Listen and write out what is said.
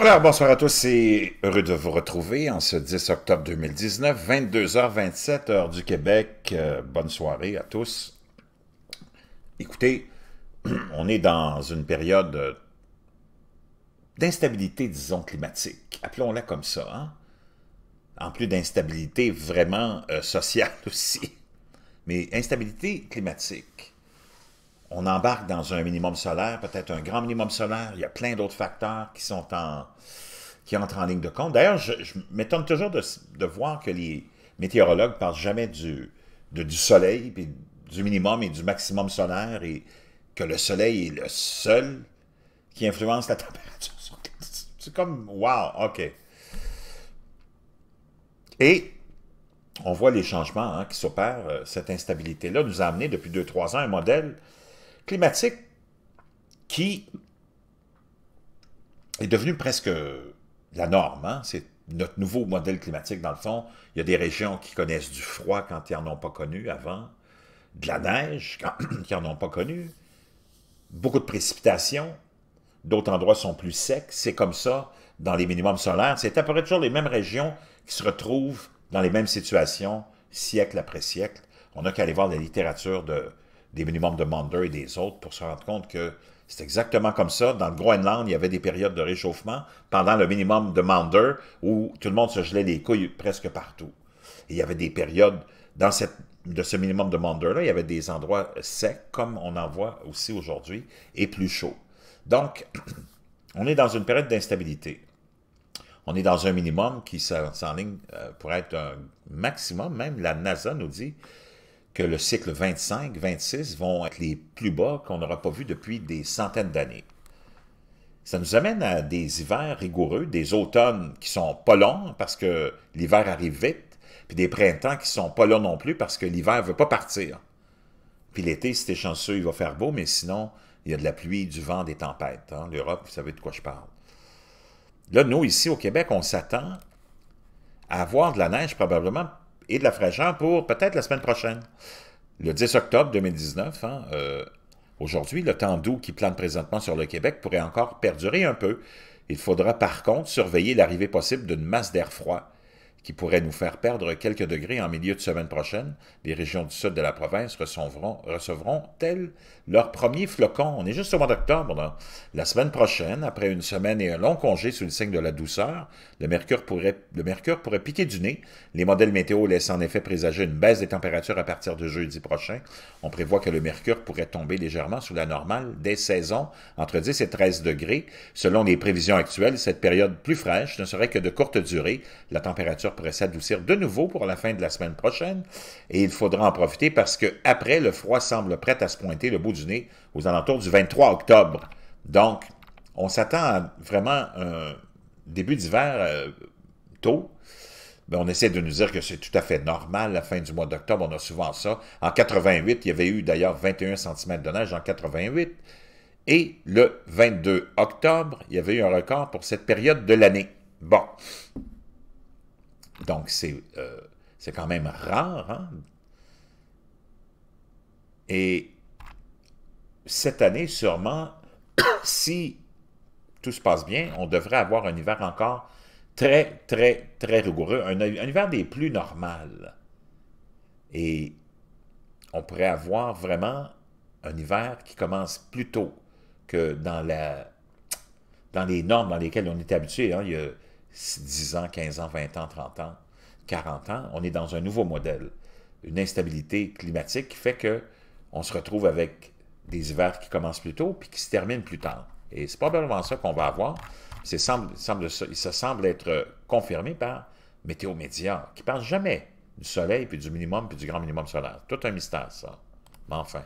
Alors, bonsoir à tous, et heureux de vous retrouver en ce 10 octobre 2019, 22h27, heure du Québec. Euh, bonne soirée à tous. Écoutez, on est dans une période euh, d'instabilité, disons, climatique. Appelons-la comme ça, hein? En plus d'instabilité vraiment euh, sociale aussi. Mais instabilité climatique on embarque dans un minimum solaire, peut-être un grand minimum solaire. Il y a plein d'autres facteurs qui sont en qui entrent en ligne de compte. D'ailleurs, je, m'étonne toujours de, voir que les météorologues ne parlent jamais du, du soleil, puis du minimum et du maximum solaire, et que le soleil est le seul qui influence la température. C'est comme, wow, OK. Et on voit les changements hein, qui s'opèrent. Euh, cette instabilité-là nous a amené depuis 2-3 ans un modèle climatique qui est devenu presque la norme. Hein. C'est notre nouveau modèle climatique, dans le fond. Il y a des régions qui connaissent du froid quand ils n'en ont pas connu avant, de la neige quand ils n'en ont pas connu, beaucoup de précipitations, d'autres endroits sont plus secs. C'est comme ça dans les minimums solaires. C'est à peu près toujours les mêmes régions qui se retrouvent dans les mêmes situations siècle après siècle. On n'a qu'à aller voir la littérature de des minimums de Maunder et des autres pour se rendre compte que c'est exactement comme ça. Dans le Groenland, il y avait des périodes de réchauffement pendant le minimum de Maunder où tout le monde se gelait les couilles presque partout. il y avait des périodes dans cette, de ce minimum de Maunder-là, il y avait des endroits secs, comme on en voit aussi aujourd'hui, et plus chauds. Donc, on est dans une période d'instabilité. On est dans un minimum qui s'enligne euh, pour être un maximum. Même la NASA nous dit que le cycle 25-26 vont être les plus bas qu'on n'aura pas vu depuis des centaines d'années. Ça nous amène à des hivers rigoureux, des automnes qui sont pas longs parce que l'hiver arrive vite, puis des printemps qui sont pas longs non plus parce que l'hiver veut pas partir. Puis l'été, si es chanceux, il va faire beau, mais sinon, il y a de la pluie, du vent, des tempêtes. En hein. L'Europe, vous savez de quoi je parle. Là, nous, ici au Québec, on s'attend à avoir de la neige probablement et de la fraîcheur pour peut-être la semaine prochaine. Le 10 octobre 2019, hein, euh, aujourd'hui, le temps doux qui plane présentement sur le Québec pourrait encore perdurer un peu. Il faudra par contre surveiller l'arrivée possible d'une masse d'air froid qui pourrait nous faire perdre quelques degrés en milieu de semaine prochaine, les régions du sud de la province recevront, recevront leur premier flocon. On est juste au mois d'octobre. La semaine prochaine, après une semaine et un long congé sous le signe de la douceur, le mercure pourrait, le mercure pourrait piquer du nez. Les modèles météo laissent en effet présager une baisse des températures à partir de jeudi prochain. On prévoit que le mercure pourrait tomber légèrement sous la normale des saisons, entre 10 et 13 degrés. Selon les prévisions actuelles, cette période plus fraîche ne serait que de courte durée. La température pourrait s'adoucir de nouveau pour la fin de la semaine prochaine et il faudra en profiter parce que après le froid semble prêt à se pointer le bout du nez aux alentours du 23 octobre. Donc, on s'attend à vraiment un début d'hiver euh, tôt. Mais ben, on essaie de nous dire que c'est tout à fait normal, la fin du mois d'octobre, on a souvent ça. En 88, il y avait eu d'ailleurs 21 cm de neige en 88. Et le 22 octobre, il y avait eu un record pour cette période de l'année. Bon, donc, euh, c'est quand même rare. Hein? Et cette année, sûrement, si tout se passe bien, on devrait avoir un hiver encore très, très, très rigoureux, un, un hiver des plus normales. Et on pourrait avoir vraiment un hiver qui commence plus tôt que dans, la, dans les normes dans lesquelles on est habitué. Hein? Il y a 10 ans, 15 ans, 20 ans, 30 ans, 40 ans, on est dans un nouveau modèle. Une instabilité climatique qui fait que on se retrouve avec des hivers qui commencent plus tôt puis qui se terminent plus tard. Et c'est probablement ça qu'on va avoir. semble, ça semble être confirmé par Météo Média, qui ne parle jamais du soleil, puis du minimum, puis du grand minimum solaire. Tout un mystère, ça. Mais enfin.